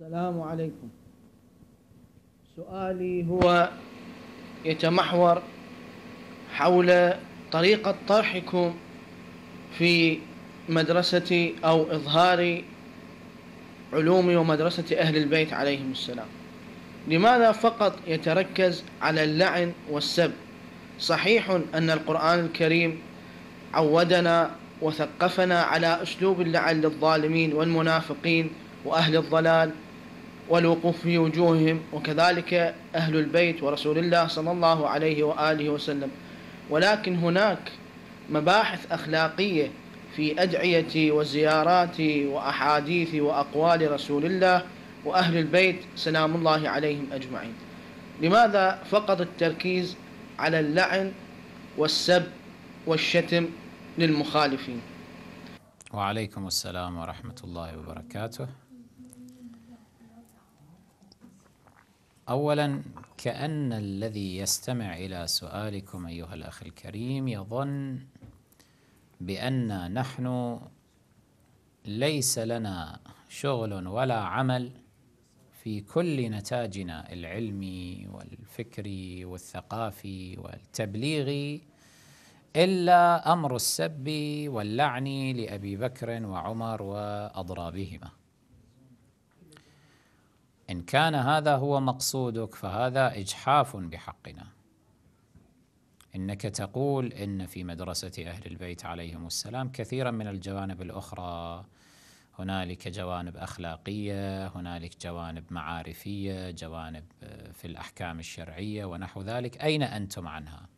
السلام عليكم سؤالي هو يتمحور حول طريقة طرحكم في مدرسة أو إظهار علوم ومدرسة أهل البيت عليهم السلام لماذا فقط يتركز على اللعن والسب صحيح أن القرآن الكريم عودنا وثقفنا على أسلوب اللعن للظالمين والمنافقين وأهل الضلال والوقوف في وجوههم وكذلك أهل البيت ورسول الله صلى الله عليه وآله وسلم ولكن هناك مباحث أخلاقية في أدعية وزيارات وأحاديث وأقوال رسول الله وأهل البيت سلام الله عليهم أجمعين لماذا فقط التركيز على اللعن والسب والشتم للمخالفين وعليكم السلام ورحمة الله وبركاته أولا كأن الذي يستمع إلى سؤالكم أيها الأخ الكريم يظن بأن نحن ليس لنا شغل ولا عمل في كل نتاجنا العلمي والفكري والثقافي والتبليغي إلا أمر السب واللعن لأبي بكر وعمر وأضرابهما إن كان هذا هو مقصودك فهذا إجحاف بحقنا إنك تقول إن في مدرسة أهل البيت عليهم السلام كثيرا من الجوانب الأخرى هنالك جوانب أخلاقية هنالك جوانب معارفية جوانب آه، في الأحكام الشرعية ونحو ذلك أين أنتم عنها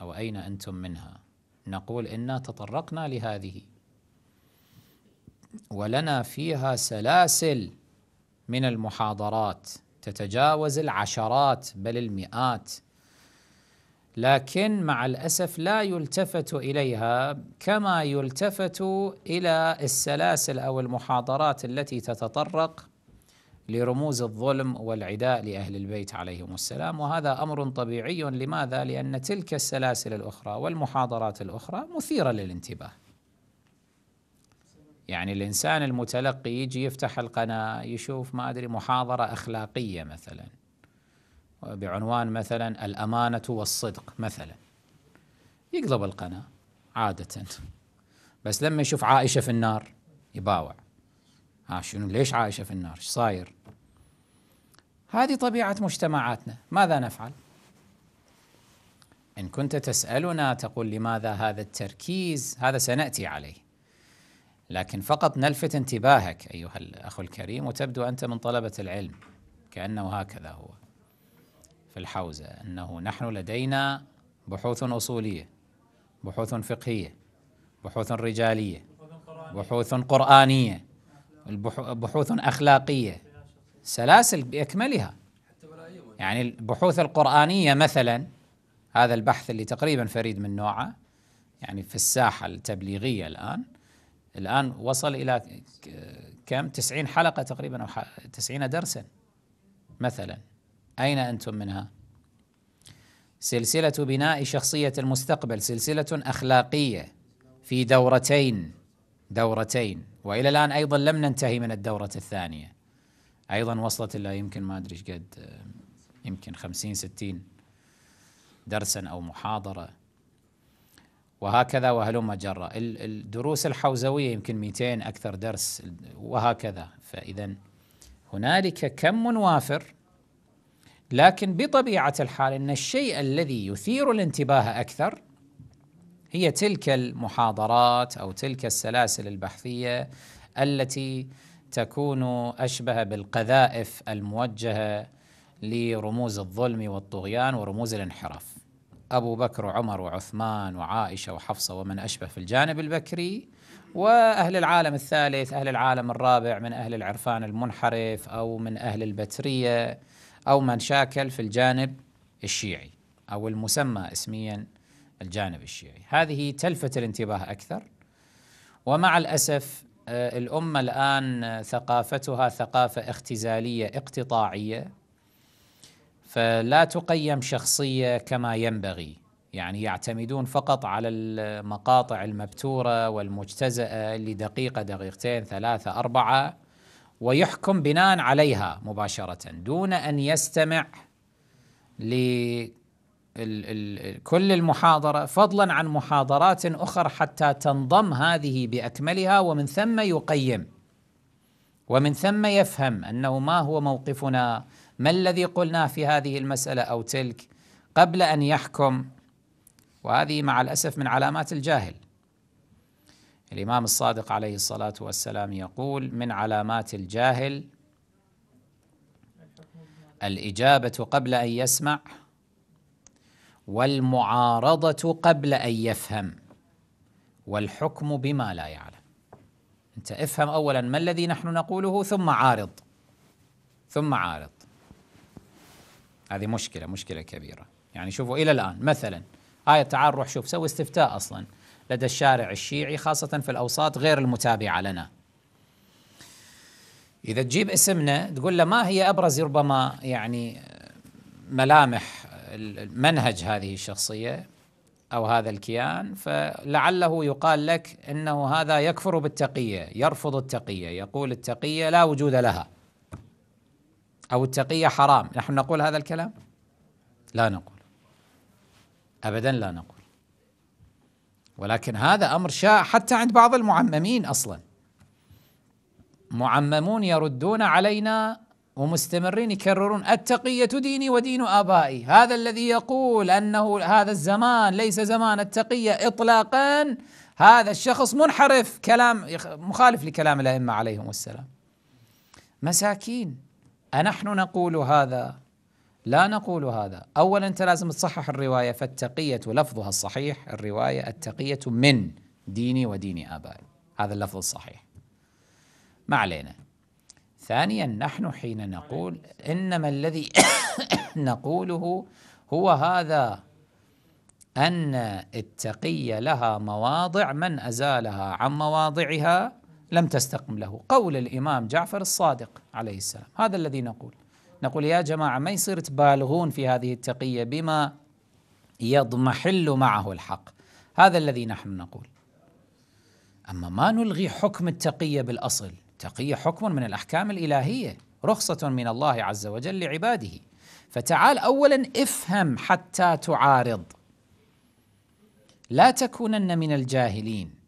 أو أين أنتم منها نقول إنا تطرقنا لهذه ولنا فيها سلاسل من المحاضرات تتجاوز العشرات بل المئات لكن مع الأسف لا يلتفت إليها كما يلتفت إلى السلاسل أو المحاضرات التي تتطرق لرموز الظلم والعداء لأهل البيت عليهم السلام وهذا أمر طبيعي لماذا؟ لأن تلك السلاسل الأخرى والمحاضرات الأخرى مثيرة للانتباه يعني الانسان المتلقي يجي يفتح القناه يشوف ما ادري محاضره اخلاقيه مثلا بعنوان مثلا الامانه والصدق مثلا يقلب القناه عاده بس لما يشوف عائشه في النار يباوع ها شنو ليش عائشه في النار؟ ايش صاير؟ هذه طبيعه مجتمعاتنا، ماذا نفعل؟ إن كنت تسألنا تقول لماذا هذا التركيز؟ هذا سنأتي عليه. لكن فقط نلفت انتباهك أيها الأخ الكريم وتبدو أنت من طلبة العلم كأنه هكذا هو في الحوزة أنه نحن لدينا بحوث أصولية بحوث فقهية بحوث رجالية بحوث قرآنية بحوث أخلاقية سلاسل بأكملها يعني البحوث القرآنية مثلا هذا البحث اللي تقريبا فريد من نوعه يعني في الساحة التبليغية الآن الآن وصل إلى كم تسعين حلقة تقريبا أو تسعين درسا مثلا أين أنتم منها سلسلة بناء شخصية المستقبل سلسلة أخلاقية في دورتين دورتين وإلى الآن أيضا لم ننتهي من الدورة الثانية أيضا وصلت إلى يمكن ما أدري قد يمكن خمسين ستين درسا أو محاضرة وهكذا وهلم جرا الدروس الحوزوية يمكن 200 أكثر درس وهكذا فإذا هنالك كم وافر لكن بطبيعة الحال أن الشيء الذي يثير الانتباه أكثر هي تلك المحاضرات أو تلك السلاسل البحثية التي تكون أشبه بالقذائف الموجهة لرموز الظلم والطغيان ورموز الانحراف أبو بكر وعمر وعثمان وعائشة وحفصة ومن أشبه في الجانب البكري وأهل العالم الثالث أهل العالم الرابع من أهل العرفان المنحرف أو من أهل البترية أو من شاكل في الجانب الشيعي أو المسمى اسميا الجانب الشيعي هذه تلفت الانتباه أكثر ومع الأسف آه، الأمة الآن ثقافتها ثقافة اختزالية اقتطاعية فلا تقيم شخصيه كما ينبغي يعني يعتمدون فقط على المقاطع المبتوره والمجتزاه اللي دقيقه دقيقتين ثلاثه اربعه ويحكم بناء عليها مباشره دون ان يستمع لكل المحاضرة فضلا عن محاضرات أخرى حتى تنضم هذه بأكملها ومن ثم يقيم ومن ثم يفهم أنه ما هو موقفنا ما الذي قلناه في هذه المسألة أو تلك قبل أن يحكم وهذه مع الأسف من علامات الجاهل الإمام الصادق عليه الصلاة والسلام يقول من علامات الجاهل الإجابة قبل أن يسمع والمعارضة قبل أن يفهم والحكم بما لا يعلم أنت افهم أولا ما الذي نحن نقوله ثم عارض ثم عارض هذه مشكله مشكله كبيره يعني شوفوا الى الان مثلا آية تعال روح شوف سوي استفتاء اصلا لدى الشارع الشيعي خاصه في الاوساط غير المتابعه لنا اذا تجيب اسمنا تقول له ما هي ابرز ربما يعني ملامح منهج هذه الشخصيه او هذا الكيان فلعله يقال لك انه هذا يكفر بالتقيه يرفض التقيه يقول التقيه لا وجود لها أو التقية حرام نحن نقول هذا الكلام لا نقول أبدا لا نقول ولكن هذا أمر شاع حتى عند بعض المعممين أصلا معممون يردون علينا ومستمرين يكررون التقية ديني ودين آبائي هذا الذي يقول أنه هذا الزمان ليس زمان التقية إطلاقا هذا الشخص منحرف كلام مخالف لكلام الأئمة عليهم السلام مساكين أنحن نقول هذا لا نقول هذا أولا أنت لازم تصحح الرواية فالتقية لفظها الصحيح الرواية التقية من ديني ودين آبائي هذا اللفظ الصحيح ما علينا ثانيا نحن حين نقول إنما الذي نقوله هو هذا أن التقية لها مواضع من أزالها عن مواضعها لم تستقم له قول الإمام جعفر الصادق عليه السلام هذا الذي نقول نقول يا جماعة ما يصير تبالغون في هذه التقية بما يضمحل معه الحق هذا الذي نحن نقول أما ما نلغي حكم التقية بالأصل التقية حكم من الأحكام الإلهية رخصة من الله عز وجل لعباده فتعال أولا افهم حتى تعارض لا تكونن من الجاهلين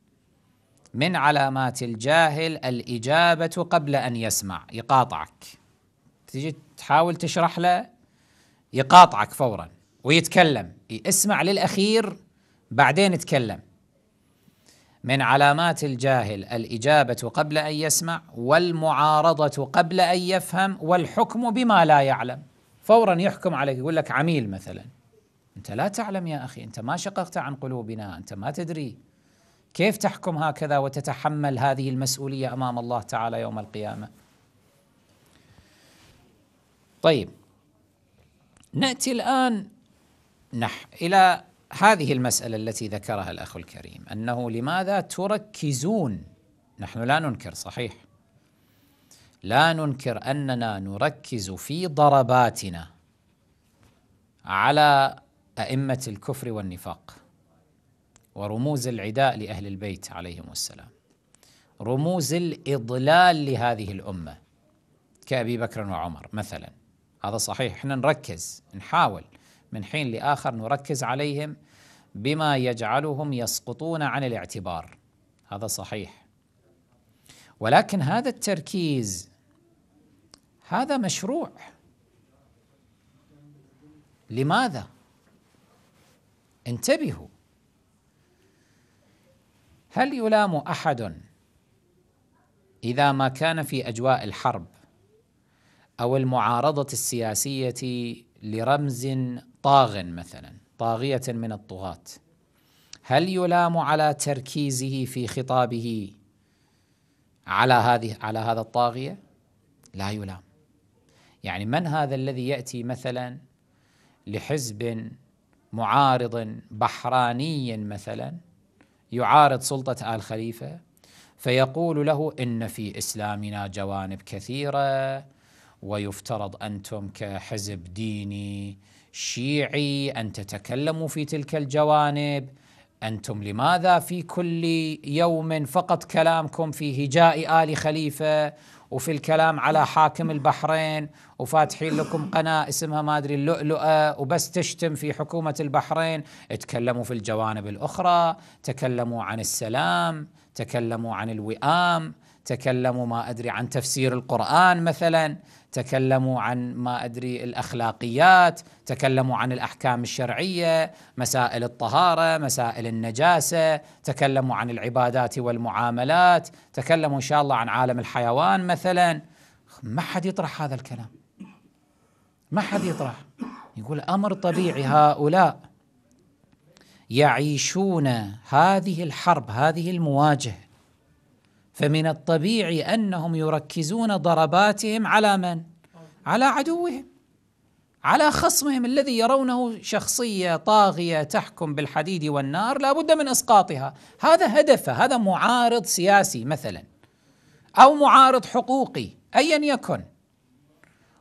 من علامات الجاهل الإجابة قبل أن يسمع يقاطعك تجي تحاول تشرح له يقاطعك فورا ويتكلم اسمع للأخير بعدين اتكلم من علامات الجاهل الإجابة قبل أن يسمع والمعارضة قبل أن يفهم والحكم بما لا يعلم فورا يحكم عليك يقول لك عميل مثلا أنت لا تعلم يا أخي أنت ما شققت عن قلوبنا أنت ما تدري كيف تحكم هكذا وتتحمل هذه المسؤوليه امام الله تعالى يوم القيامه طيب ناتي الان نح الى هذه المساله التي ذكرها الاخ الكريم انه لماذا تركزون نحن لا ننكر صحيح لا ننكر اننا نركز في ضرباتنا على ائمه الكفر والنفاق ورموز العداء لأهل البيت عليهم السلام رموز الإضلال لهذه الأمة كأبي بكر وعمر مثلا هذا صحيح احنا نركز نحاول من حين لآخر نركز عليهم بما يجعلهم يسقطون عن الاعتبار هذا صحيح ولكن هذا التركيز هذا مشروع لماذا انتبهوا هل يلام احد اذا ما كان في اجواء الحرب او المعارضه السياسيه لرمز طاغ مثلا طاغيه من الطغاه هل يلام على تركيزه في خطابه على هذه على هذا الطاغيه لا يلام يعني من هذا الذي ياتي مثلا لحزب معارض بحراني مثلا يعارض سلطة آل خليفة فيقول له إن في إسلامنا جوانب كثيرة ويفترض أنتم كحزب ديني شيعي أن تتكلموا في تلك الجوانب أنتم لماذا في كل يوم فقط كلامكم في هجاء آل خليفة وفي الكلام على حاكم البحرين وفاتحين لكم قناة اسمها ما أدري اللؤلؤة وبس تشتم في حكومة البحرين تكلموا في الجوانب الأخرى تكلموا عن السلام تكلموا عن الوئام تكلموا ما أدري عن تفسير القرآن مثلا تكلموا عن ما ادري الاخلاقيات، تكلموا عن الاحكام الشرعيه، مسائل الطهاره، مسائل النجاسه، تكلموا عن العبادات والمعاملات، تكلموا ان شاء الله عن عالم الحيوان مثلا. ما حد يطرح هذا الكلام. ما حد يطرح. يقول امر طبيعي هؤلاء يعيشون هذه الحرب، هذه المواجهه فمن الطبيعي أنهم يركزون ضرباتهم على من؟ على عدوهم على خصمهم الذي يرونه شخصية طاغية تحكم بالحديد والنار لا بد من إسقاطها هذا هدفه هذا معارض سياسي مثلا أو معارض حقوقي أيا يكن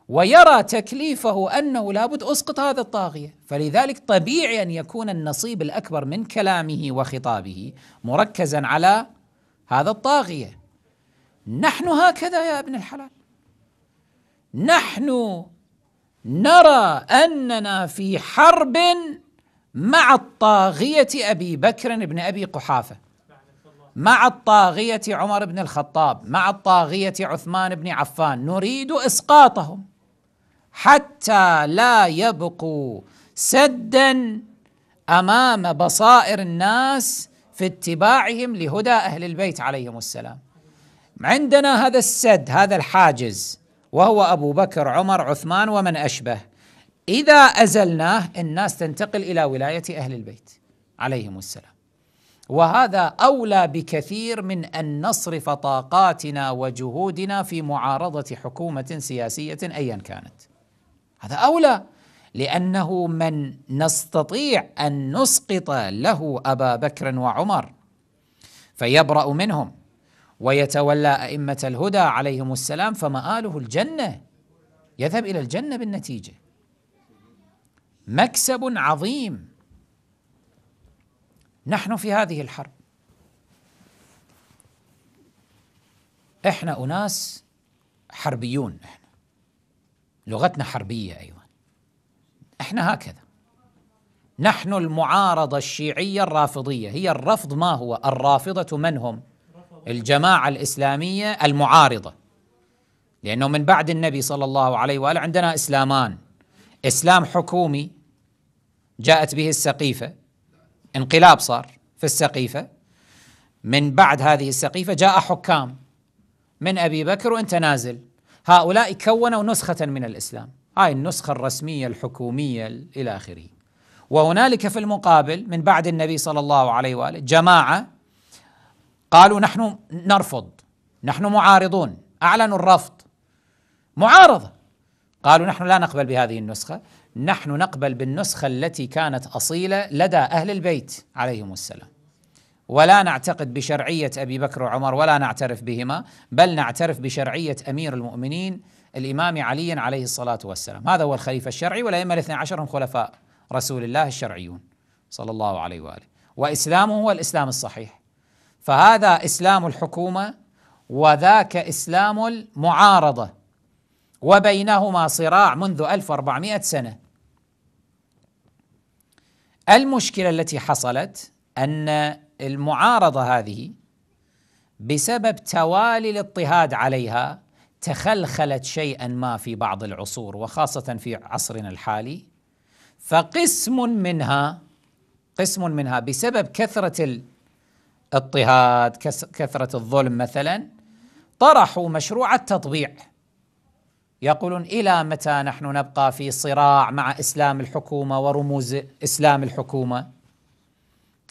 ويرى تكليفه أنه لابد أسقط هذا الطاغية فلذلك طبيعي أن يكون النصيب الأكبر من كلامه وخطابه مركزا على هذا الطاغية نحن هكذا يا ابن الحلال نحن نرى أننا في حرب مع الطاغية أبي بكر بن أبي قحافة مع الطاغية عمر بن الخطاب مع الطاغية عثمان بن عفان نريد إسقاطهم حتى لا يبقوا سدا أمام بصائر الناس في اتباعهم لهدى اهل البيت عليهم السلام. عندنا هذا السد هذا الحاجز وهو ابو بكر عمر عثمان ومن اشبه اذا ازلناه الناس تنتقل الى ولايه اهل البيت عليهم السلام. وهذا اولى بكثير من ان نصرف طاقاتنا وجهودنا في معارضه حكومه سياسيه ايا كانت. هذا اولى لانه من نستطيع ان نسقط له ابا بكر وعمر فيبرا منهم ويتولى ائمه الهدى عليهم السلام فماله الجنه يذهب الى الجنه بالنتيجه مكسب عظيم نحن في هذه الحرب احنا اناس حربيون احنا لغتنا حربيه ايضا أيوة. احنا هكذا نحن المعارضة الشيعية الرافضية هي الرفض ما هو الرافضة من هم الجماعة الإسلامية المعارضة لأنه من بعد النبي صلى الله عليه وآله عندنا إسلامان إسلام حكومي جاءت به السقيفة انقلاب صار في السقيفة من بعد هذه السقيفة جاء حكام من أبي بكر وانت نازل هؤلاء كونوا نسخة من الإسلام هاي النسخة الرسمية الحكومية إلى آخره وهنالك في المقابل من بعد النبي صلى الله عليه وآله جماعة قالوا نحن نرفض نحن معارضون أعلنوا الرفض معارضة قالوا نحن لا نقبل بهذه النسخة نحن نقبل بالنسخة التي كانت أصيلة لدى أهل البيت عليهم السلام ولا نعتقد بشرعية أبي بكر وعمر ولا نعترف بهما بل نعترف بشرعية أمير المؤمنين الإمام علي عليه الصلاة والسلام هذا هو الخليفة الشرعي والأئمة الاثنى عشر هم خلفاء رسول الله الشرعيون صلى الله عليه وآله وإسلامه هو الإسلام الصحيح فهذا إسلام الحكومة وذاك إسلام المعارضة وبينهما صراع منذ 1400 سنة المشكلة التي حصلت أن المعارضة هذه بسبب توالي الاضطهاد عليها تخلخلت شيئا ما في بعض العصور وخاصه في عصرنا الحالي فقسم منها قسم منها بسبب كثره الاضطهاد كثره الظلم مثلا طرحوا مشروع التطبيع يقولون الى متى نحن نبقى في صراع مع اسلام الحكومه ورموز اسلام الحكومه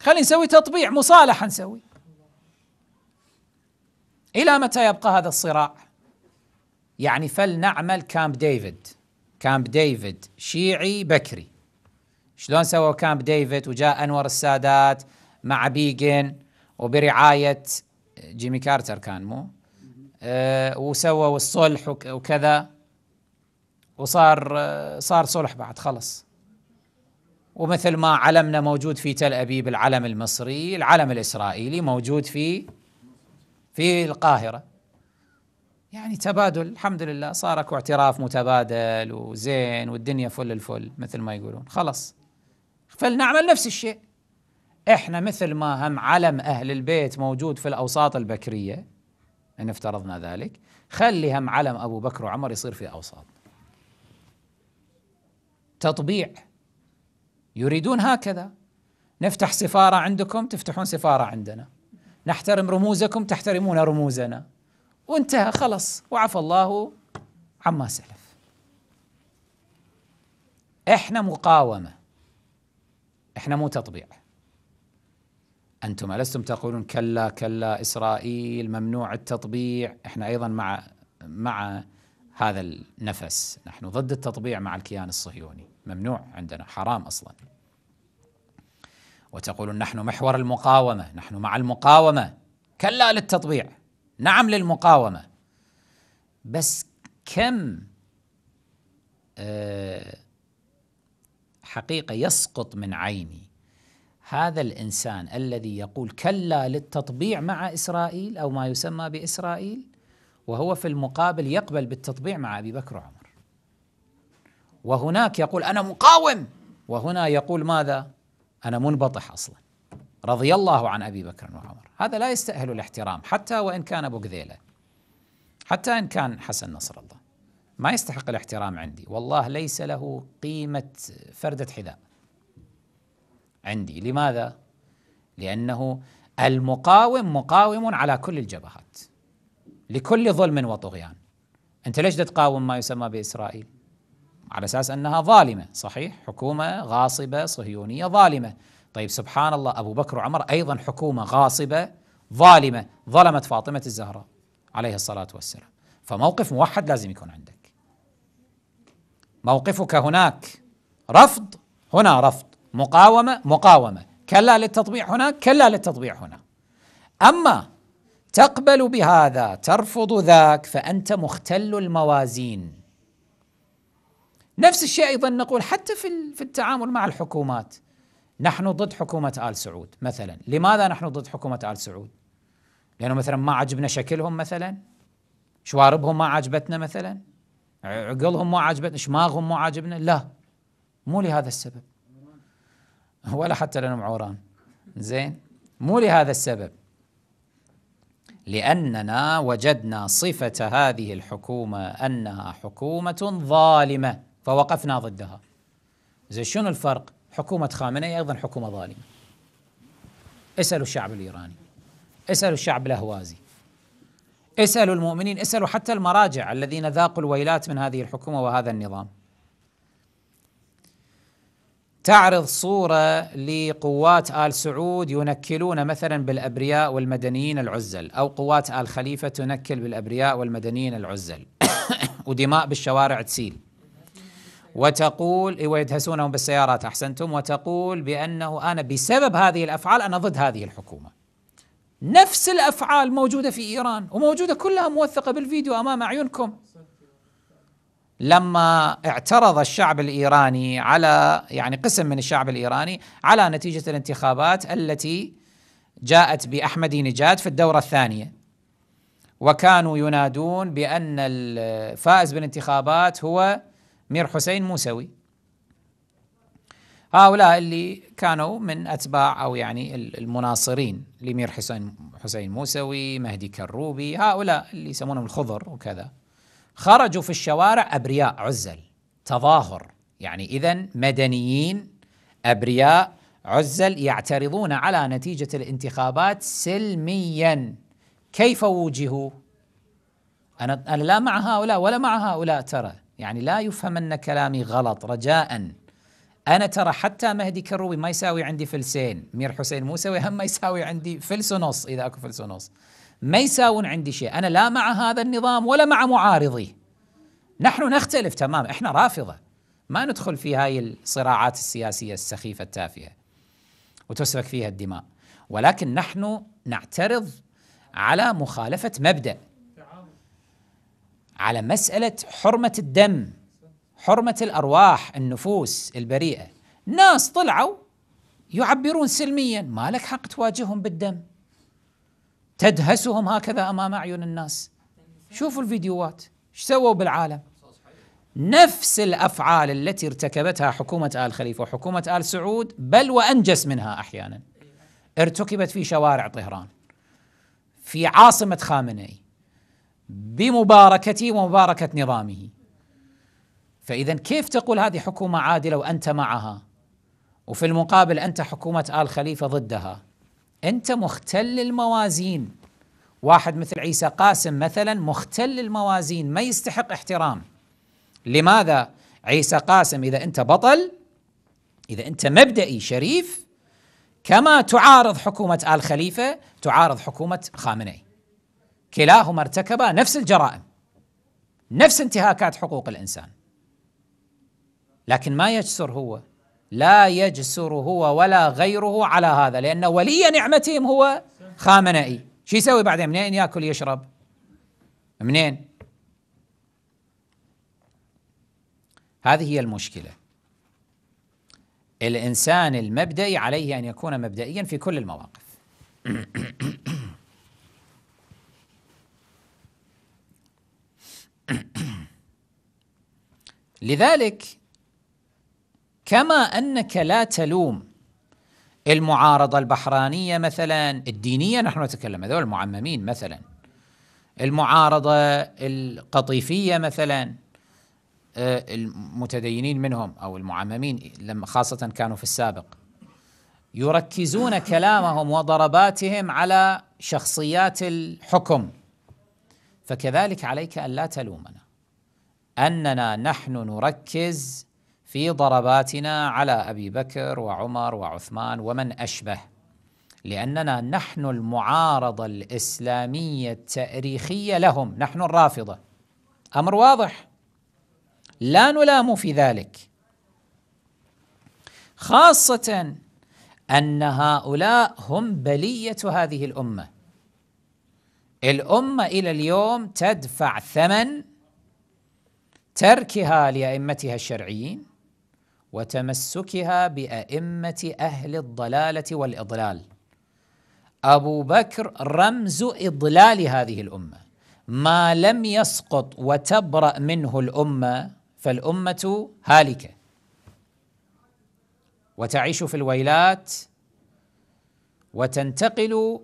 خلينا نسوي تطبيع مصالحه نسوي الى متى يبقى هذا الصراع يعني فلنعمل كامب ديفيد كامب ديفيد شيعي بكري شلون سووا كامب ديفيد وجاء أنور السادات مع بيجن وبرعاية جيمي كارتر كان مو أه وسووا الصلح وكذا وصار آه، صار صلح بعد خلص ومثل ما علمنا موجود في تل أبيب العلم المصري العلم الإسرائيلي موجود في في القاهرة يعني تبادل الحمد لله صار اكو اعتراف متبادل وزين والدنيا فل الفل مثل ما يقولون خلص فلنعمل نفس الشيء احنا مثل ما هم علم اهل البيت موجود في الاوساط البكريه ان افترضنا ذلك خلي هم علم ابو بكر وعمر يصير في اوساط تطبيع يريدون هكذا نفتح سفاره عندكم تفتحون سفاره عندنا نحترم رموزكم تحترمون رموزنا وانتهى خلص وعفى الله عما سلف احنا مقاومه احنا مو تطبيع انتم الستم تقولون كلا كلا اسرائيل ممنوع التطبيع احنا ايضا مع مع هذا النفس نحن ضد التطبيع مع الكيان الصهيوني ممنوع عندنا حرام اصلا وتقولون نحن محور المقاومه نحن مع المقاومه كلا للتطبيع نعم للمقاومة بس كم آه، حقيقة يسقط من عيني هذا الإنسان الذي يقول كلا للتطبيع مع إسرائيل أو ما يسمى بإسرائيل وهو في المقابل يقبل بالتطبيع مع أبي بكر وعمر وهناك يقول أنا مقاوم وهنا يقول ماذا أنا منبطح أصلاً رضي الله عن ابي بكر وعمر، هذا لا يستاهل الاحترام حتى وان كان ابو قذيله. حتى ان كان حسن نصر الله. ما يستحق الاحترام عندي، والله ليس له قيمه فرده حذاء. عندي، لماذا؟ لانه المقاوم مقاوم على كل الجبهات. لكل ظلم وطغيان. انت ليش تقاوم ما يسمى باسرائيل؟ على اساس انها ظالمه، صحيح؟ حكومه غاصبه صهيونيه ظالمه. طيب سبحان الله أبو بكر وعمر أيضا حكومة غاصبة ظالمة ظلمت فاطمة الزهراء عليه الصلاة والسلام فموقف موحد لازم يكون عندك موقفك هناك رفض هنا رفض مقاومة مقاومة كلا للتطبيع هناك كلا للتطبيع هنا أما تقبل بهذا ترفض ذاك فأنت مختل الموازين نفس الشيء أيضا نقول حتى في التعامل مع الحكومات نحن ضد حكومة آل سعود مثلا لماذا نحن ضد حكومة آل سعود لأنه مثلا ما عجبنا شكلهم مثلا شواربهم ما عجبتنا مثلا عقلهم ما عجبتنا شماغهم ما عجبنا لا مو لهذا السبب ولا حتى لأنهم عوران زين مو لهذا السبب لأننا وجدنا صفة هذه الحكومة أنها حكومة ظالمة فوقفنا ضدها زين شنو الفرق حكومة خامنئي أيضا حكومة ظالمة اسألوا الشعب الإيراني اسألوا الشعب الأهوازي اسألوا المؤمنين اسألوا حتى المراجع الذين ذاقوا الويلات من هذه الحكومة وهذا النظام تعرض صورة لقوات آل سعود ينكلون مثلا بالأبرياء والمدنيين العزل أو قوات آل خليفة تنكل بالأبرياء والمدنيين العزل ودماء بالشوارع تسيل وتقول ويدهسونهم إيوه، بالسيارات احسنتم وتقول بانه انا بسبب هذه الافعال انا ضد هذه الحكومه. نفس الافعال موجوده في ايران وموجوده كلها موثقه بالفيديو امام اعينكم. لما اعترض الشعب الايراني على يعني قسم من الشعب الايراني على نتيجه الانتخابات التي جاءت باحمدي نجاد في الدوره الثانيه. وكانوا ينادون بان الفائز بالانتخابات هو مير حسين موسوي هؤلاء اللي كانوا من أتباع أو يعني المناصرين لمير حسين حسين موسوي مهدي كروبي هؤلاء اللي يسمونهم الخضر وكذا خرجوا في الشوارع أبرياء عزل تظاهر يعني إذا مدنيين أبرياء عزل يعترضون على نتيجة الانتخابات سلميا كيف وجهوا أنا أنا لا مع هؤلاء ولا مع هؤلاء ترى يعني لا يفهمن كلامي غلط رجاء أنا ترى حتى مهدي كروبي ما يساوي عندي فلسين مير حسين موسوي هم ما يساوي عندي فلس ونص إذا أكو فلس ونص ما يساون عندي شيء أنا لا مع هذا النظام ولا مع معارضيه نحن نختلف تمام إحنا رافضة ما ندخل في هاي الصراعات السياسية السخيفة التافهة وتسفك فيها الدماء ولكن نحن نعترض على مخالفة مبدأ على مسألة حرمة الدم حرمة الأرواح النفوس البريئة ناس طلعوا يعبرون سلميا ما لك حق تواجههم بالدم تدهسهم هكذا أمام أعين الناس شوفوا الفيديوهات ايش سووا بالعالم نفس الأفعال التي ارتكبتها حكومة آل خليفة وحكومة آل سعود بل وأنجس منها أحيانا ارتكبت في شوارع طهران في عاصمة خامنئي بمباركته ومباركة نظامه فإذا كيف تقول هذه حكومة عادلة وأنت معها وفي المقابل أنت حكومة آل خليفة ضدها أنت مختل الموازين واحد مثل عيسى قاسم مثلا مختل الموازين ما يستحق احترام لماذا عيسى قاسم إذا أنت بطل إذا أنت مبدئي شريف كما تعارض حكومة آل خليفة تعارض حكومة خامنئي كلاهما ارتكبا نفس الجرائم نفس انتهاكات حقوق الانسان لكن ما يجسر هو لا يجسر هو ولا غيره على هذا لان ولي نعمتهم هو خامنئي شو يسوي بعدين منين ياكل يشرب منين هذه هي المشكله الانسان المبدئي عليه ان يكون مبدئيا في كل المواقف لذلك كما انك لا تلوم المعارضه البحرانيه مثلا الدينيه نحن نتكلم هذول المعممين مثلا المعارضه القطيفيه مثلا آه، المتدينين منهم او المعممين لما خاصه كانوا في السابق يركزون كلامهم وضرباتهم على شخصيات الحكم فكذلك عليك أن لا تلومنا أننا نحن نركز في ضرباتنا على أبي بكر وعمر وعثمان ومن أشبه لأننا نحن المعارضة الإسلامية التاريخية لهم نحن الرافضة أمر واضح لا نلام في ذلك خاصة أن هؤلاء هم بلية هذه الأمة الأمة إلى اليوم تدفع ثمن تركها لأئمتها الشرعيين وتمسكها بأئمة أهل الضلالة والإضلال أبو بكر رمز إضلال هذه الأمة ما لم يسقط وتبرأ منه الأمة فالأمة هالكة وتعيش في الويلات وتنتقل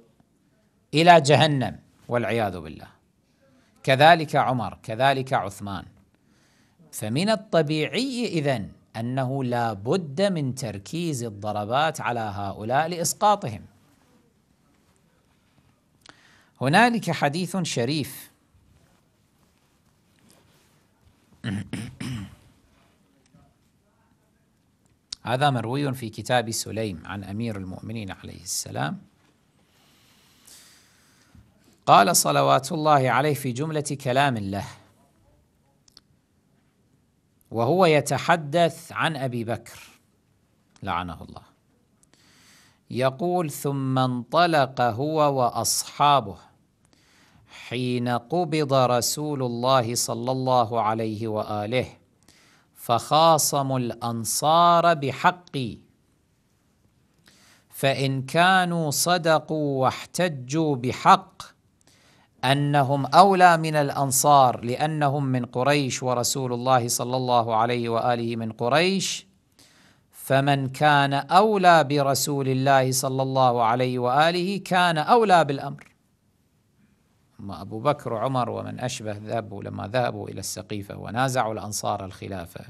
إلى جهنم والعياذ بالله كذلك عمر كذلك عثمان فمن الطبيعي إذا أنه لا بد من تركيز الضربات على هؤلاء لإسقاطهم هنالك حديث شريف هذا مروي في كتاب سليم عن أمير المؤمنين عليه السلام قال صلوات الله عليه في جملة كلام له وهو يتحدث عن أبي بكر لعنه الله يقول ثم انطلق هو وأصحابه حين قبض رسول الله صلى الله عليه وآله فخاصموا الأنصار بحقي فإن كانوا صدقوا واحتجوا بحق أنهم أولى من الأنصار لأنهم من قريش ورسول الله صلى الله عليه وآله من قريش فمن كان أولى برسول الله صلى الله عليه وآله كان أولى بالأمر ما أبو بكر وعمر ومن أشبه ذهبوا لما ذهبوا إلى السقيفة ونازعوا الأنصار الخلافة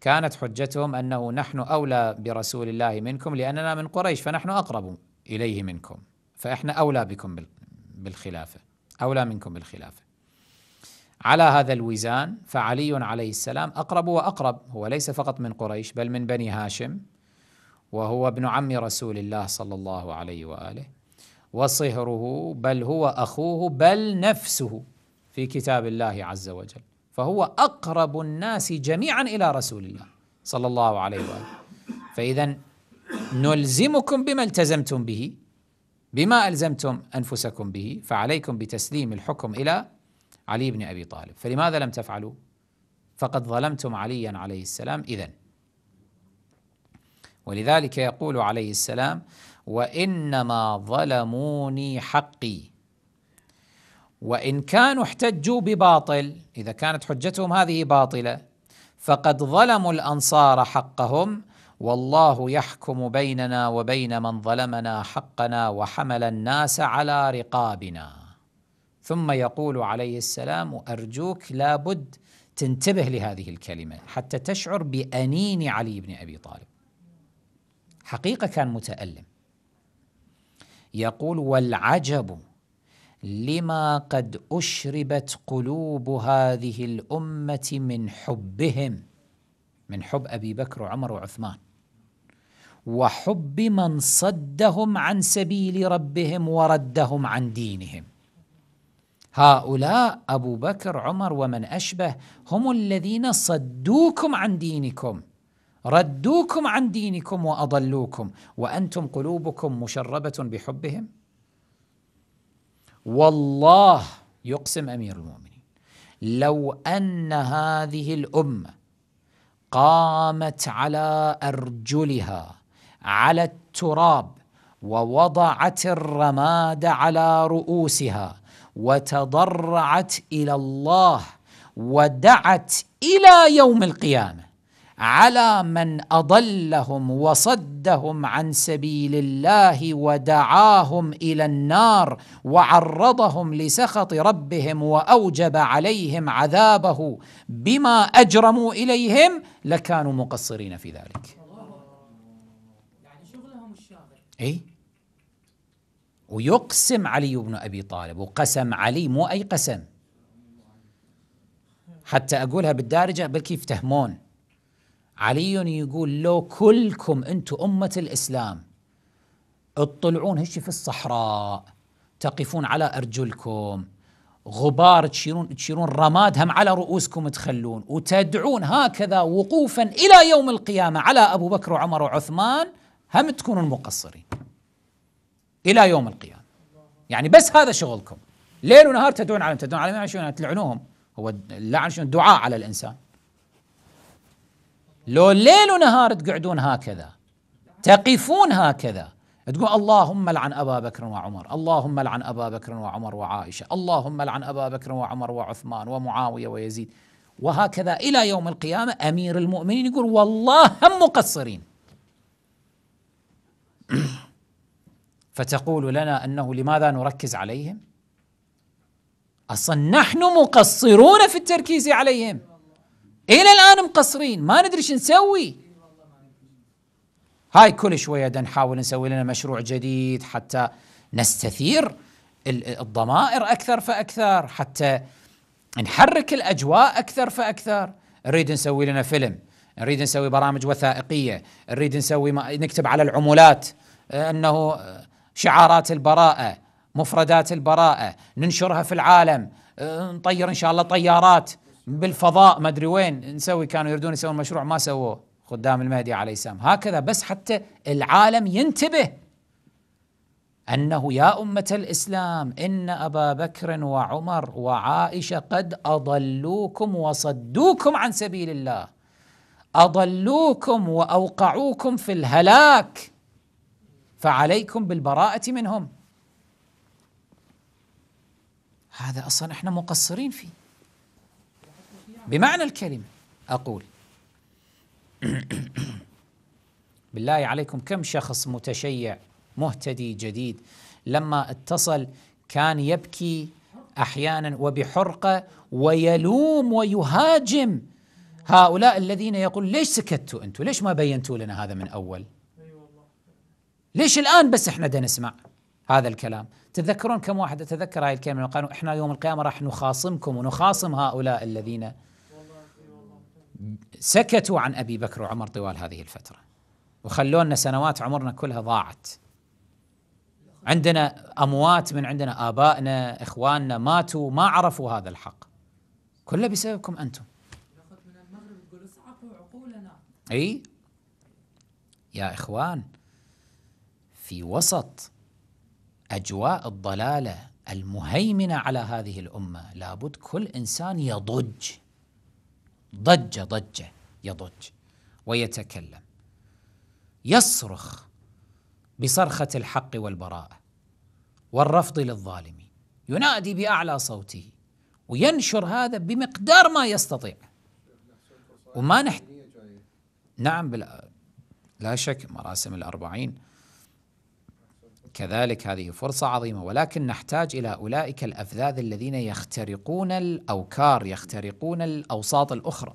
كانت حجتهم أنه نحن أولى برسول الله منكم لأننا من قريش فنحن أقرب إليه منكم فإحنا أولى بكم بالأمر بالخلافة أولى منكم بالخلافة على هذا الوزان فعلي عليه السلام أقرب وأقرب هو ليس فقط من قريش بل من بني هاشم وهو ابن عم رسول الله صلى الله عليه وآله وصهره بل هو أخوه بل نفسه في كتاب الله عز وجل فهو أقرب الناس جميعا إلى رسول الله صلى الله عليه وآله فإذا نلزمكم بما التزمتم به بما ألزمتم أنفسكم به فعليكم بتسليم الحكم إلى علي بن أبي طالب فلماذا لم تفعلوا؟ فقد ظلمتم عليا عليه السلام إذن ولذلك يقول عليه السلام وإنما ظلموني حقي وإن كانوا احتجوا بباطل إذا كانت حجتهم هذه باطلة فقد ظلموا الأنصار حقهم والله يحكم بيننا وبين من ظلمنا حقنا وحمل الناس على رقابنا ثم يقول عليه السلام أرجوك لابد تنتبه لهذه الكلمة حتى تشعر بأنين علي بن أبي طالب حقيقة كان متألم يقول والعجب لما قد أشربت قلوب هذه الأمة من حبهم من حب أبي بكر وعمر وعثمان وحب من صدهم عن سبيل ربهم وردهم عن دينهم هؤلاء أبو بكر عمر ومن أشبه هم الذين صدوكم عن دينكم ردوكم عن دينكم وأضلوكم وأنتم قلوبكم مشربة بحبهم والله يقسم أمير المؤمنين لو أن هذه الأمة قامت على أرجلها على التراب ووضعت الرماد على رؤوسها وتضرعت إلى الله ودعت إلى يوم القيامة على من أضلهم وصدهم عن سبيل الله ودعاهم إلى النار وعرضهم لسخط ربهم وأوجب عليهم عذابه بما أجرموا إليهم لكانوا مقصرين في ذلك اي ويقسم علي بن ابي طالب وقسم علي مو اي قسم حتى اقولها بالدارجه بلكي يفتهمون علي يقول لو كلكم انتم امه الاسلام تطلعون هشي في الصحراء تقفون على ارجلكم غبار تشيرون تشيرون رماد هم على رؤوسكم تخلون وتدعون هكذا وقوفا الى يوم القيامه على ابو بكر وعمر وعثمان هم تكونون مقصرين الى يوم القيامه يعني بس هذا شغلكم ليل ونهار تدعون عليهم تدعون عليهم شنو تلعنوهم هو اللعن شنو دعاء على الانسان لو ليل ونهار تقعدون هكذا تقفون هكذا تقول اللهم لعن ابا بكر وعمر، اللهم لعن ابا بكر وعمر وعائشه، اللهم لعن ابا بكر وعمر وعثمان ومعاويه ويزيد وهكذا الى يوم القيامه امير المؤمنين يقول والله هم مقصرين فتقول لنا انه لماذا نركز عليهم؟ اصلا نحن مقصرون في التركيز عليهم الى الان مقصرين ما ندري شو نسوي هاي كل شويه نحاول نسوي لنا مشروع جديد حتى نستثير الضمائر اكثر فاكثر حتى نحرك الاجواء اكثر فاكثر نريد نسوي لنا فيلم نريد نسوي برامج وثائقيه نريد نسوي ما نكتب على العمولات آه، انه آه، شعارات البراءه مفردات البراءه ننشرها في العالم آه، نطير ان شاء الله طيارات بالفضاء ما ادري وين نسوي كانوا يريدون يسوون مشروع ما سووه خدام المهدي عليه السلام هكذا بس حتى العالم ينتبه انه يا امه الاسلام ان ابا بكر وعمر وعائشه قد اضلوكم وصدوكم عن سبيل الله اضلوكم واوقعوكم في الهلاك فعليكم بالبراءه منهم هذا اصلا احنا مقصرين فيه بمعنى الكلمه اقول بالله عليكم كم شخص متشيع مهتدي جديد لما اتصل كان يبكي احيانا وبحرقه ويلوم ويهاجم هؤلاء الذين يقول ليش سكتوا أنتم ليش ما بينتوا لنا هذا من أول ليش الآن بس إحنا دا نسمع هذا الكلام تذكرون كم واحد تذكر هاي الكلمة قالوا إحنا يوم القيامة راح نخاصمكم ونخاصم هؤلاء الذين سكتوا عن أبي بكر وعمر طوال هذه الفترة وخلونا سنوات عمرنا كلها ضاعت عندنا أموات من عندنا آبائنا إخواننا ماتوا ما عرفوا هذا الحق كله بسببكم أنتم اي يا اخوان في وسط اجواء الضلاله المهيمنه على هذه الامه لابد كل انسان يضج ضجه ضجه يضج ويتكلم يصرخ بصرخه الحق والبراءه والرفض للظالم ينادي باعلى صوته وينشر هذا بمقدار ما يستطيع وما نحت نعم بلا لا شك مراسم الأربعين كذلك هذه فرصة عظيمة ولكن نحتاج إلى أولئك الأفذاذ الذين يخترقون الأوكار يخترقون الأوساط الأخرى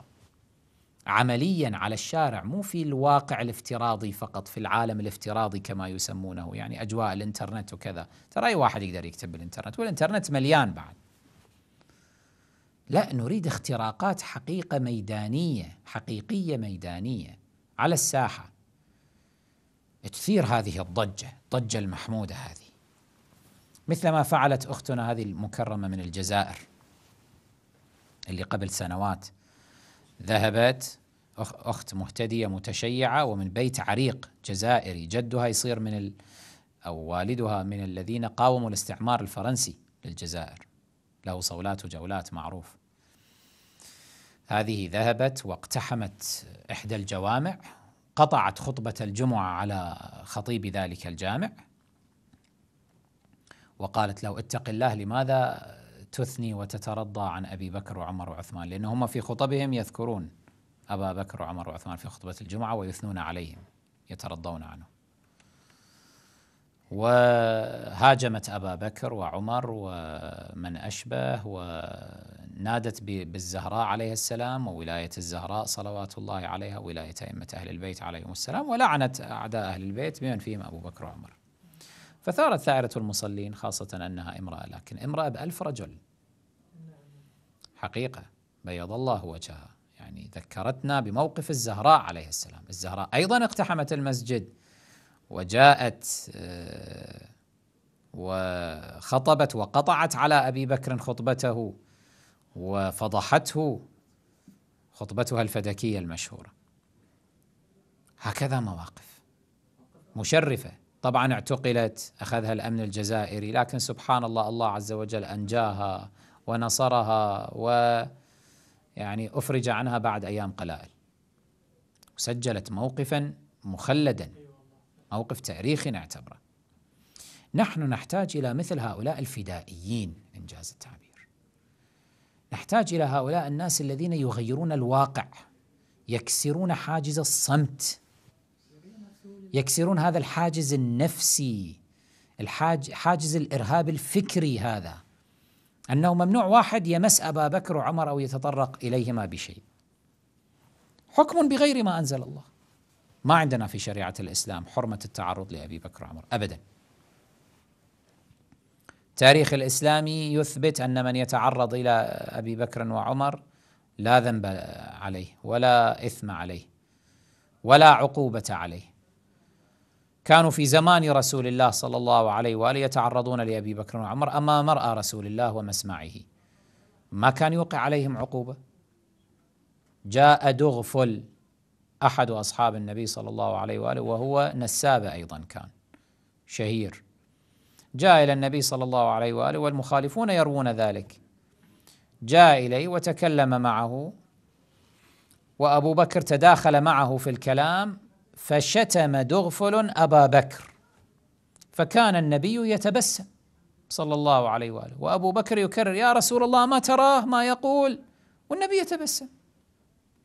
عمليا على الشارع مو في الواقع الافتراضي فقط في العالم الافتراضي كما يسمونه يعني أجواء الإنترنت وكذا ترى أي واحد يقدر يكتب بالإنترنت والإنترنت مليان بعد لا نريد اختراقات حقيقة ميدانية حقيقية ميدانية على الساحة تثير هذه الضجة الضجة المحمودة هذه مثل ما فعلت أختنا هذه المكرمة من الجزائر اللي قبل سنوات ذهبت أخت مهتدية متشيعة ومن بيت عريق جزائري جدها يصير من ال أو والدها من الذين قاوموا الاستعمار الفرنسي للجزائر له صولات وجولات معروف هذه ذهبت واقتحمت إحدى الجوامع قطعت خطبة الجمعة على خطيب ذلك الجامع وقالت له اتق الله لماذا تثني وتترضى عن أبي بكر وعمر وعثمان لأنهم في خطبهم يذكرون أبا بكر وعمر وعثمان في خطبة الجمعة ويثنون عليهم يترضون عنه وهاجمت أبا بكر وعمر ومن أشبه ونادت بالزهراء عليه السلام وولاية الزهراء صلوات الله عليها ولاية أئمة أهل البيت عليهم السلام ولعنت أعداء أهل البيت بمن فيهم أبو بكر وعمر فثارت ثائرة المصلين خاصة أنها امرأة لكن امرأة بألف رجل حقيقة بيض الله وجهها يعني ذكرتنا بموقف الزهراء عليه السلام الزهراء أيضا اقتحمت المسجد وجاءت آه، وخطبت وقطعت على ابي بكر خطبته وفضحته خطبتها الفدكيه المشهوره هكذا مواقف مشرفه طبعا اعتقلت اخذها الامن الجزائري لكن سبحان الله الله عز وجل انجاها ونصرها و يعني افرج عنها بعد ايام قلائل سجلت موقفا مخلدا موقف تاريخي نعتبره نحن نحتاج إلى مثل هؤلاء الفدائيين إنجاز التعبير نحتاج إلى هؤلاء الناس الذين يغيرون الواقع يكسرون حاجز الصمت يكسرون هذا الحاجز النفسي الحاج حاجز الإرهاب الفكري هذا أنه ممنوع واحد يمس أبا بكر وعمر أو يتطرق إليهما بشيء حكم بغير ما أنزل الله ما عندنا في شريعة الإسلام حرمة التعرض لأبي بكر عمر أبدا تاريخ الإسلامي يثبت أن من يتعرض إلى أبي بكر وعمر لا ذنب عليه ولا إثم عليه ولا عقوبة عليه كانوا في زمان رسول الله صلى الله عليه وآله يتعرضون لأبي بكر وعمر أما مرأى رسول الله ومسمعه ما كان يوقع عليهم عقوبة جاء دغفل أحد أصحاب النبي صلى الله عليه وآله وهو نسابة أيضا كان شهير جاء إلى النبي صلى الله عليه وآله والمخالفون يروون ذلك جاء إليه وتكلم معه وأبو بكر تداخل معه في الكلام فشتم دغفل أبا بكر فكان النبي يتبسم صلى الله عليه وآله وأبو بكر يكرر يا رسول الله ما تراه ما يقول والنبي يتبسم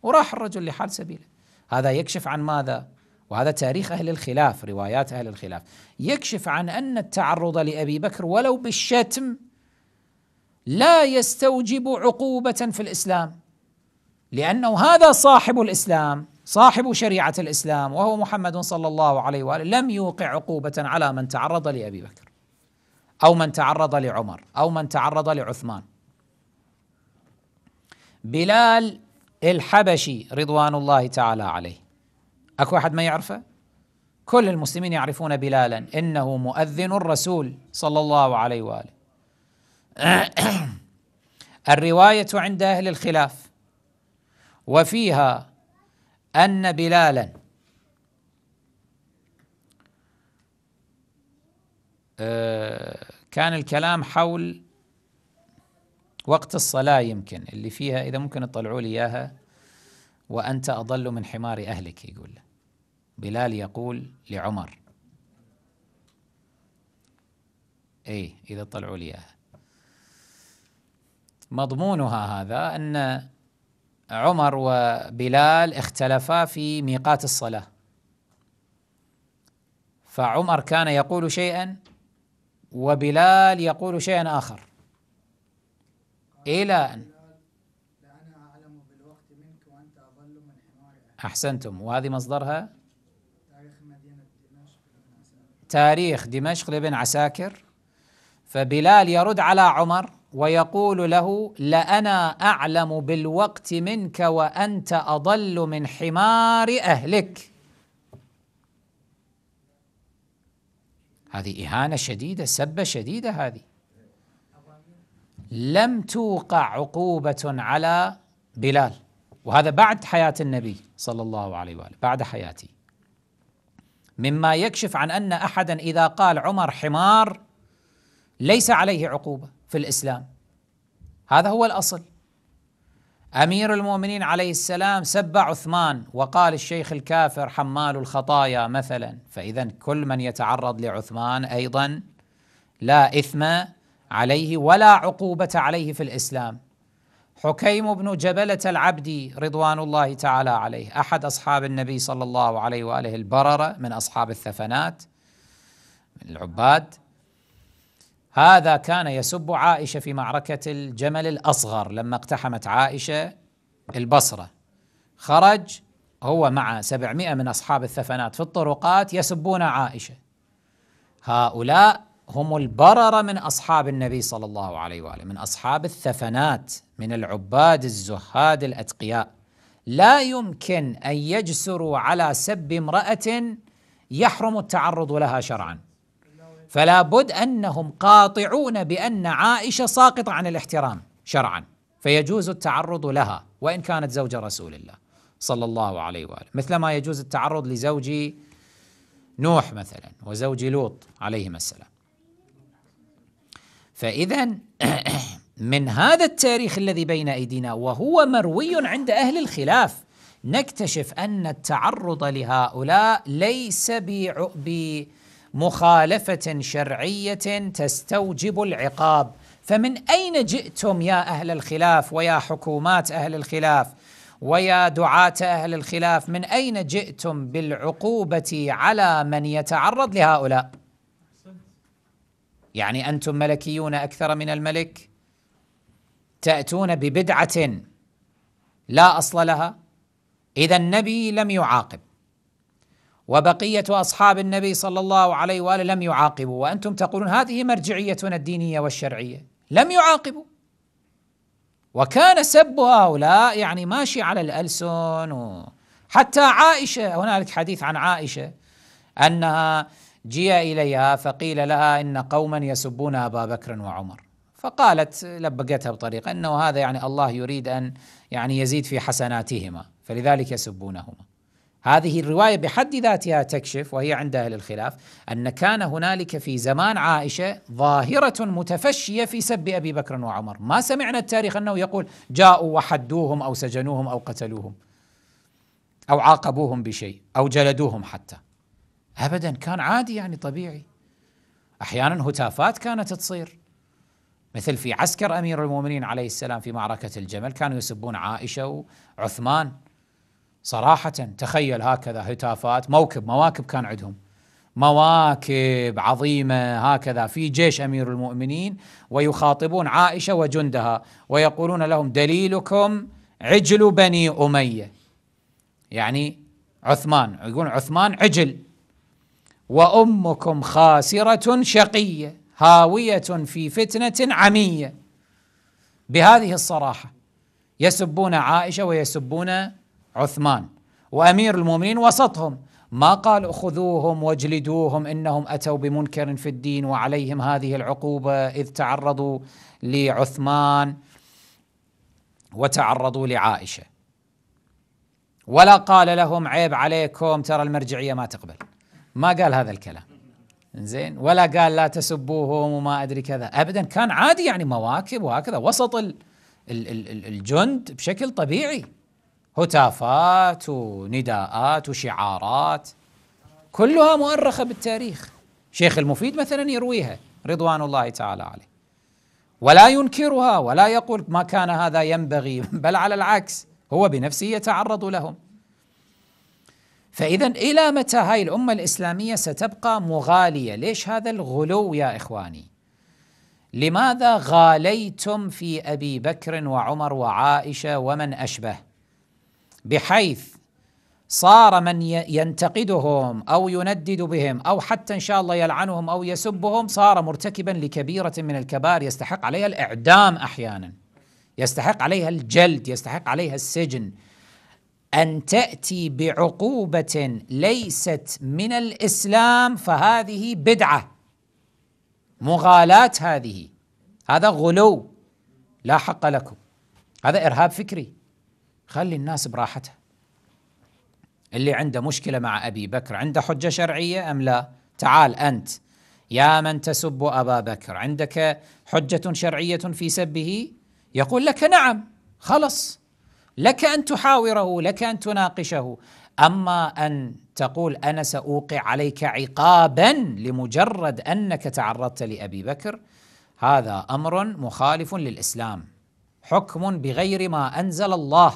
وراح الرجل لحال سبيله هذا يكشف عن ماذا؟ وهذا تاريخ أهل الخلاف روايات أهل الخلاف يكشف عن أن التعرض لأبي بكر ولو بالشتم لا يستوجب عقوبة في الإسلام لأنه هذا صاحب الإسلام صاحب شريعة الإسلام وهو محمد صلى الله عليه وآله لم يوقع عقوبة على من تعرض لأبي بكر أو من تعرض لعمر أو من تعرض لعثمان بلال الحبشي رضوان الله تعالى عليه اكو احد ما يعرفه كل المسلمين يعرفون بلالا انه مؤذن الرسول صلى الله عليه واله الروايه عند اهل الخلاف وفيها ان بلالا آه، كان الكلام حول وقت الصلاة يمكن اللي فيها إذا ممكن تطلعوا لي إياها وأنت أضل من حمار أهلك يقول بلال يقول لعمر أي إذا طلعوا لي إياها مضمونها هذا أن عمر وبلال اختلفا في ميقات الصلاة فعمر كان يقول شيئا وبلال يقول شيئا آخر إلى إيه أن أحسنتم وهذه مصدرها تاريخ دمشق لابن عساكر فبلال يرد على عمر ويقول له لأنا أعلم بالوقت منك وأنت أضل من حمار أهلك هذه إهانة شديدة سبة شديدة هذه لم توقع عقوبة على بلال وهذا بعد حياة النبي صلى الله عليه وآله بعد حياته مما يكشف عن أن أحدا إذا قال عمر حمار ليس عليه عقوبة في الإسلام هذا هو الأصل أمير المؤمنين عليه السلام سب عثمان وقال الشيخ الكافر حمال الخطايا مثلا فإذا كل من يتعرض لعثمان أيضا لا إثم عليه ولا عقوبة عليه في الإسلام حكيم بن جبلة العبدي رضوان الله تعالى عليه أحد أصحاب النبي صلى الله عليه وآله البررة من أصحاب الثفنات من العباد هذا كان يسب عائشة في معركة الجمل الأصغر لما اقتحمت عائشة البصرة خرج هو مع سبعمائة من أصحاب الثفنات في الطرقات يسبون عائشة هؤلاء هم البررة من أصحاب النبي صلى الله عليه وآله من أصحاب الثفنات من العباد الزهاد الأتقياء لا يمكن أن يجسروا على سب امرأة يحرم التعرض لها شرعا فلا بد أنهم قاطعون بأن عائشة ساقطة عن الاحترام شرعا فيجوز التعرض لها وإن كانت زوج رسول الله صلى الله عليه وآله مثل ما يجوز التعرض لزوج نوح مثلا وزوج لوط عليهما السلام فإذا من هذا التاريخ الذي بين أيدينا وهو مروي عند أهل الخلاف نكتشف أن التعرض لهؤلاء ليس بمخالفة شرعية تستوجب العقاب فمن أين جئتم يا أهل الخلاف ويا حكومات أهل الخلاف ويا دعاة أهل الخلاف من أين جئتم بالعقوبة على من يتعرض لهؤلاء يعني أنتم ملكيون أكثر من الملك تأتون ببدعة لا أصل لها إذا النبي لم يعاقب وبقية أصحاب النبي صلى الله عليه وآله لم يعاقبوا وأنتم تقولون هذه مرجعيتنا الدينية والشرعية لم يعاقبوا وكان سب هؤلاء يعني ماشي على الألسن حتى عائشة هنالك حديث عن عائشة أنها جيء اليها فقيل لها ان قوما يسبون ابا بكر وعمر فقالت لبقتها بطريقه انه هذا يعني الله يريد ان يعني يزيد في حسناتهما فلذلك يسبونهما. هذه الروايه بحد ذاتها تكشف وهي عند اهل الخلاف ان كان هنالك في زمان عائشه ظاهره متفشيه في سب ابي بكر وعمر، ما سمعنا التاريخ انه يقول جاءوا وحدوهم او سجنوهم او قتلوهم او عاقبوهم بشيء او جلدوهم حتى. ابدا كان عادي يعني طبيعي احيانا هتافات كانت تصير مثل في عسكر امير المؤمنين عليه السلام في معركه الجمل كانوا يسبون عائشه وعثمان صراحه تخيل هكذا هتافات موكب مواكب كان عندهم مواكب عظيمه هكذا في جيش امير المؤمنين ويخاطبون عائشه وجندها ويقولون لهم دليلكم عجل بني اميه يعني عثمان يقول عثمان عجل وأمكم خاسرة شقية هاوية في فتنة عمية بهذه الصراحة يسبون عائشة ويسبون عثمان وأمير المؤمنين وسطهم ما قال خذوهم واجلدوهم إنهم أتوا بمنكر في الدين وعليهم هذه العقوبة إذ تعرضوا لعثمان وتعرضوا لعائشة ولا قال لهم عيب عليكم ترى المرجعية ما تقبل ما قال هذا الكلام زين ولا قال لا تسبوهم وما ادري كذا ابدا كان عادي يعني مواكب وهكذا وسط ال ال ال الجند بشكل طبيعي هتافات ونداءات وشعارات كلها مؤرخه بالتاريخ شيخ المفيد مثلا يرويها رضوان الله تعالى عليه ولا ينكرها ولا يقول ما كان هذا ينبغي بل على العكس هو بنفسه يتعرض لهم فإذا إلى متى هاي الأمة الإسلامية ستبقى مغالية ليش هذا الغلو يا إخواني لماذا غاليتم في أبي بكر وعمر وعائشة ومن أشبه بحيث صار من ينتقدهم أو يندد بهم أو حتى إن شاء الله يلعنهم أو يسبهم صار مرتكبا لكبيرة من الكبائر يستحق عليها الإعدام أحيانا يستحق عليها الجلد يستحق عليها السجن ان تاتي بعقوبه ليست من الاسلام فهذه بدعه مغالاه هذه هذا غلو لا حق لكم هذا ارهاب فكري خلي الناس براحتها اللي عنده مشكله مع ابي بكر عنده حجه شرعيه ام لا تعال انت يا من تسب ابا بكر عندك حجه شرعيه في سبه يقول لك نعم خلص لك ان تحاوره لك ان تناقشه اما ان تقول انا ساوقع عليك عقابا لمجرد انك تعرضت لابي بكر هذا امر مخالف للاسلام حكم بغير ما انزل الله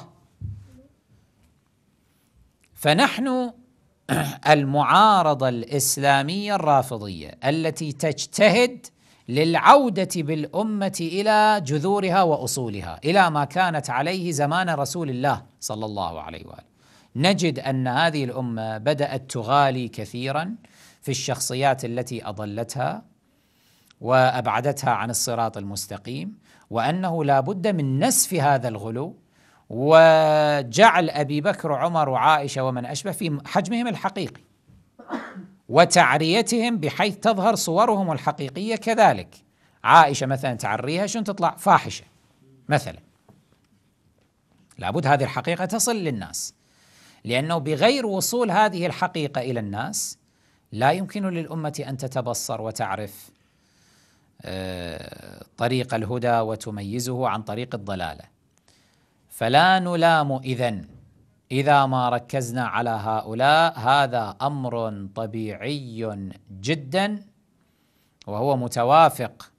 فنحن المعارضه الاسلاميه الرافضيه التي تجتهد للعودة بالأمة إلى جذورها وأصولها إلى ما كانت عليه زمان رسول الله صلى الله عليه وآله نجد أن هذه الأمة بدأت تغالي كثيرا في الشخصيات التي أضلتها وأبعدتها عن الصراط المستقيم وأنه لا بد من نسف هذا الغلو وجعل أبي بكر وعمر وعائشة ومن أشبه في حجمهم الحقيقي وتعريتهم بحيث تظهر صورهم الحقيقية كذلك عائشة مثلا تعريها شنو تطلع فاحشة مثلا لابد هذه الحقيقة تصل للناس لأنه بغير وصول هذه الحقيقة إلى الناس لا يمكن للأمة أن تتبصر وتعرف آه، طريق الهدى وتميزه عن طريق الضلاله فلا نلام اذا إذا ما ركزنا على هؤلاء هذا أمر طبيعي جدا وهو متوافق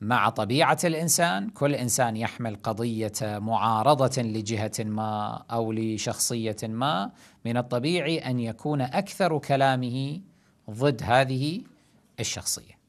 مع طبيعة الإنسان كل إنسان يحمل قضية معارضة لجهة ما أو لشخصية ما من الطبيعي أن يكون أكثر كلامه ضد هذه الشخصية